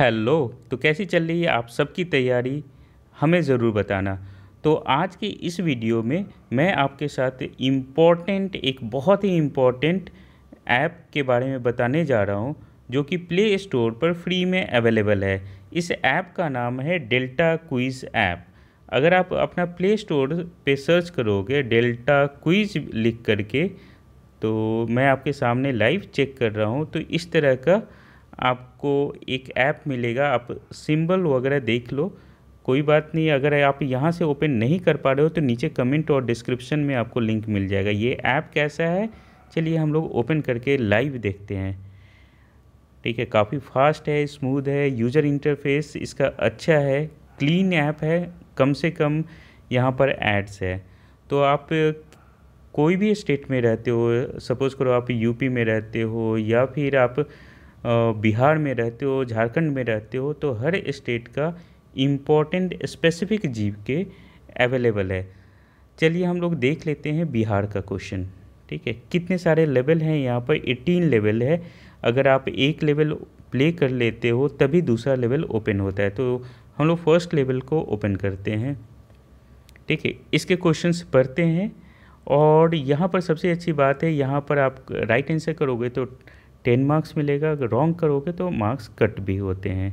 hello तो कैसी चल रही है आप सबकी तैयारी हमें ज़रूर बताना तो आज की इस वीडियो में मैं आपके साथ इम्पोर्टेंट एक बहुत ही इम्पोर्टेंट ऐप के बारे में बताने जा रहा हूँ जो कि प्ले स्टोर पर फ्री में अवेलेबल है इस ऐप का नाम है डेल्टा क्विज़ ऐप अगर आप अपना प्ले स्टोर पे सर्च करोगे डेल्टा क्विज़ लिख करके तो मैं आपके सामने लाइव चेक कर रहा हूँ तो इस तरह का आपको एक ऐप मिलेगा आप सिंबल वगैरह देख लो कोई बात नहीं अगर आप यहाँ से ओपन नहीं कर पा रहे हो तो नीचे कमेंट और डिस्क्रिप्शन में आपको लिंक मिल जाएगा ये ऐप कैसा है चलिए हम लोग ओपन करके लाइव देखते हैं ठीक है काफ़ी फास्ट है स्मूथ है यूज़र इंटरफेस इसका अच्छा है क्लीन ऐप है कम से कम यहाँ पर एड्स है तो आप कोई भी स्टेट में रहते हो सपोज़ करो आप यूपी में रहते हो या फिर आप बिहार में रहते हो झारखंड में रहते हो तो हर स्टेट का इम्पोर्टेंट स्पेसिफिक जीव के अवेलेबल है चलिए हम लोग देख लेते हैं बिहार का क्वेश्चन ठीक है कितने सारे लेवल हैं यहाँ पर एटीन लेवल है अगर आप एक लेवल प्ले कर लेते हो तभी दूसरा लेवल ओपन होता है तो हम लोग फर्स्ट लेवल को ओपन करते हैं ठीक है इसके क्वेश्चंस पढ़ते हैं और यहाँ पर सबसे अच्छी बात है यहाँ पर आप राइट आंसर करोगे तो टेन मार्क्स मिलेगा अगर रॉन्ग करोगे तो मार्क्स कट भी होते हैं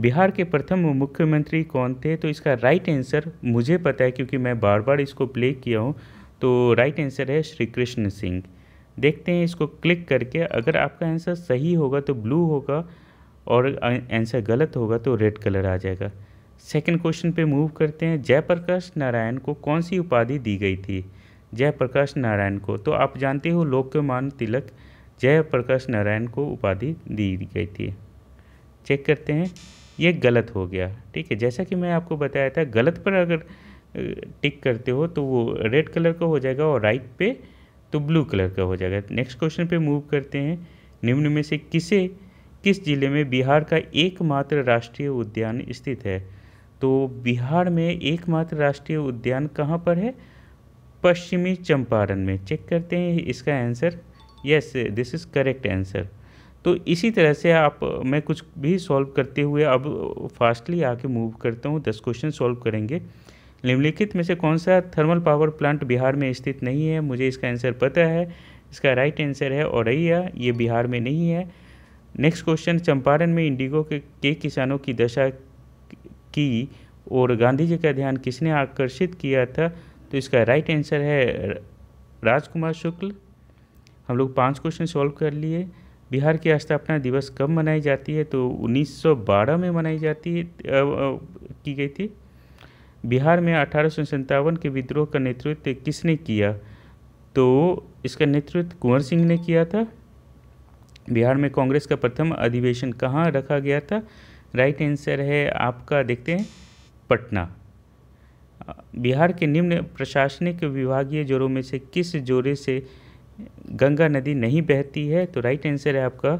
बिहार के प्रथम मुख्यमंत्री कौन थे तो इसका राइट आंसर मुझे पता है क्योंकि मैं बार बार इसको प्ले किया हूँ तो राइट आंसर है श्री कृष्ण सिंह देखते हैं इसको क्लिक करके अगर आपका आंसर सही होगा तो ब्लू होगा और आंसर गलत होगा तो रेड कलर आ जाएगा सेकंड क्वेश्चन पे मूव करते हैं जयप्रकाश नारायण को कौन सी उपाधि दी गई थी जयप्रकाश नारायण को तो आप जानते हो लोकमान्य तिलक जयप्रकाश नारायण को उपाधि दी गई थी चेक करते हैं ये गलत हो गया ठीक है जैसा कि मैं आपको बताया था गलत पर अगर टिक करते हो तो वो रेड कलर का हो जाएगा और राइट पे तो ब्लू कलर का हो जाएगा नेक्स्ट क्वेश्चन पे मूव करते हैं निम्न में से किसे किस जिले में बिहार का एकमात्र राष्ट्रीय उद्यान स्थित है तो बिहार में एकमात्र राष्ट्रीय उद्यान कहाँ पर है पश्चिमी चंपारण में चेक करते हैं इसका answer yes this is correct answer तो इसी तरह से आप मैं कुछ भी सॉल्व करते हुए अब फास्टली आके मूव करता हूँ दस क्वेश्चन सॉल्व करेंगे निम्नलिखित में से कौन सा थर्मल पावर प्लांट बिहार में स्थित नहीं है मुझे इसका आंसर पता है इसका राइट आंसर है औरैया ये बिहार में नहीं है नेक्स्ट क्वेश्चन चंपारण में इंडिगो के, के किसानों की दशा की और गांधी जी का ध्यान किसने आकर्षित किया था तो इसका राइट आंसर है राजकुमार शुक्ल हम लोग पांच क्वेश्चन सॉल्व कर लिए बिहार की स्थापना दिवस कब मनाई जाती है तो 1912 में मनाई जाती है की गई थी बिहार में अठारह के विद्रोह का नेतृत्व किसने किया तो इसका नेतृत्व कुंवर सिंह ने किया था बिहार में कांग्रेस का प्रथम अधिवेशन कहाँ रखा गया था राइट आंसर है आपका देखते हैं पटना बिहार के निम्न प्रशासनिक विभागीय जोरों में से किस जोरे से गंगा नदी नहीं बहती है तो राइट आंसर है आपका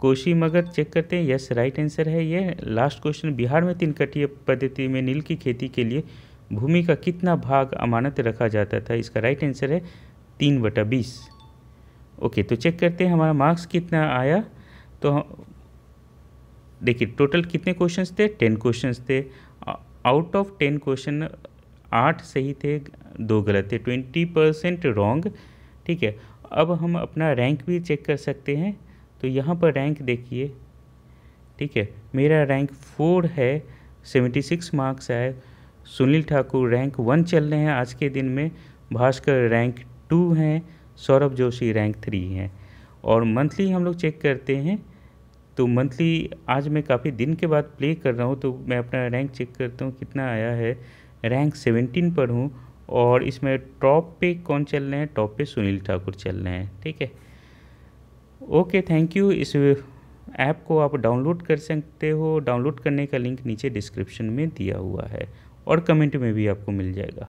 कोशी मगर चेक करते हैं यस राइट आंसर है ये लास्ट क्वेश्चन बिहार में तीन कटीय पद्धति में नील की खेती के लिए भूमि का कितना भाग अमानत रखा जाता था इसका राइट आंसर है तीन बटा बीस ओके तो चेक करते हैं हमारा मार्क्स कितना आया तो देखिए टोटल कितने क्वेश्चंस थे टेन क्वेश्चंस थे आउट ऑफ टेन क्वेश्चन आठ सही थे दो गलत है ट्वेंटी परसेंट रॉन्ग ठीक है अब हम अपना रैंक भी चेक कर सकते हैं तो यहाँ पर रैंक देखिए ठीक है मेरा रैंक फोर है सेवेंटी सिक्स मार्क्स आए सुनील ठाकुर रैंक वन चल रहे हैं आज के दिन में भास्कर रैंक टू हैं सौरभ जोशी रैंक थ्री हैं और मंथली हम लोग चेक करते हैं तो मंथली आज मैं काफ़ी दिन के बाद प्ले कर रहा हूँ तो मैं अपना रैंक चेक करता हूँ कितना आया है रैंक सेवेंटीन पर हूँ और इसमें टॉप पे कौन चल रहे हैं टॉप पे सुनील ठाकुर चल रहे हैं ठीक है ओके थैंक यू इस ऐप को आप डाउनलोड कर सकते हो डाउनलोड करने का लिंक नीचे डिस्क्रिप्शन में दिया हुआ है और कमेंट में भी आपको मिल जाएगा